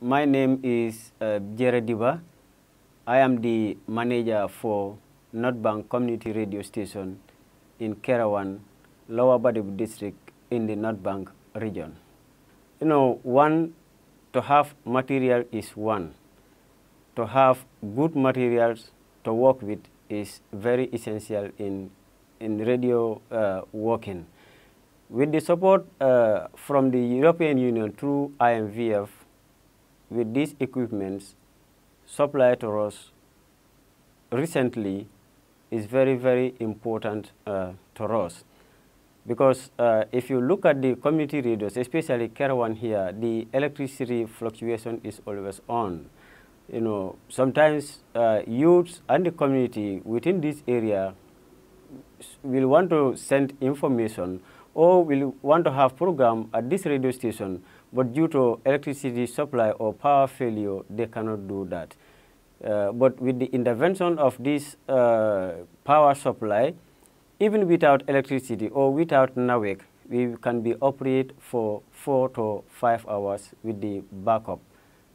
My name is uh, Diba. I am the manager for North Bank Community Radio Station in Kerawan, Lower Badib District in the North Bank region. You know, one, to have material is one. To have good materials to work with is very essential in, in radio uh, working. With the support uh, from the European Union through IMVF, with these equipments supplied to us recently is very, very important uh, to us. Because uh, if you look at the community radios, especially Caravan here, the electricity fluctuation is always on. You know, sometimes uh, youths and the community within this area will want to send information or will want to have program at this radio station, but due to electricity supply or power failure, they cannot do that. Uh, but with the intervention of this uh, power supply, even without electricity or without network, we can be operate for four to five hours with the backup.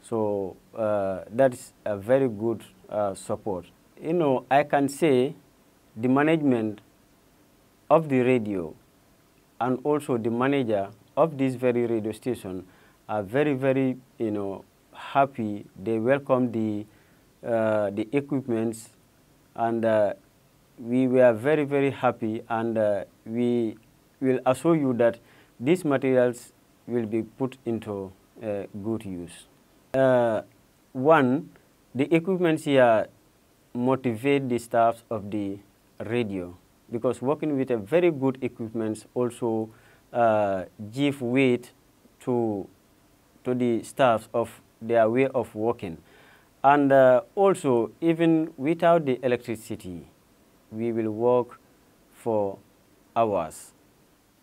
So uh, that's a very good uh, support. You know, I can say the management of the radio and also the manager of this very radio station are very, very, you know, happy. They welcome the, uh, the equipments and uh, we were very, very happy and uh, we will assure you that these materials will be put into uh, good use. Uh, one, the equipments here motivate the staffs of the radio because working with a very good equipment also uh, give weight to, to the staff of their way of working. And uh, also, even without the electricity, we will work for hours.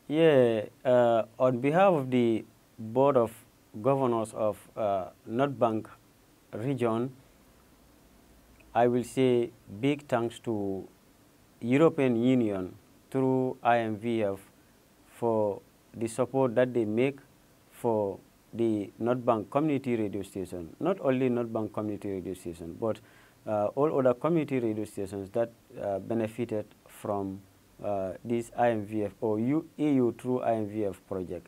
Yeah, uh, on behalf of the Board of Governors of uh, North Bank region, I will say big thanks to European Union through IMVF for the support that they make for the North Bank community radio station. Not only North Bank community radio station, but uh, all other community radio stations that uh, benefited from uh, this IMVF or EU through IMVF project.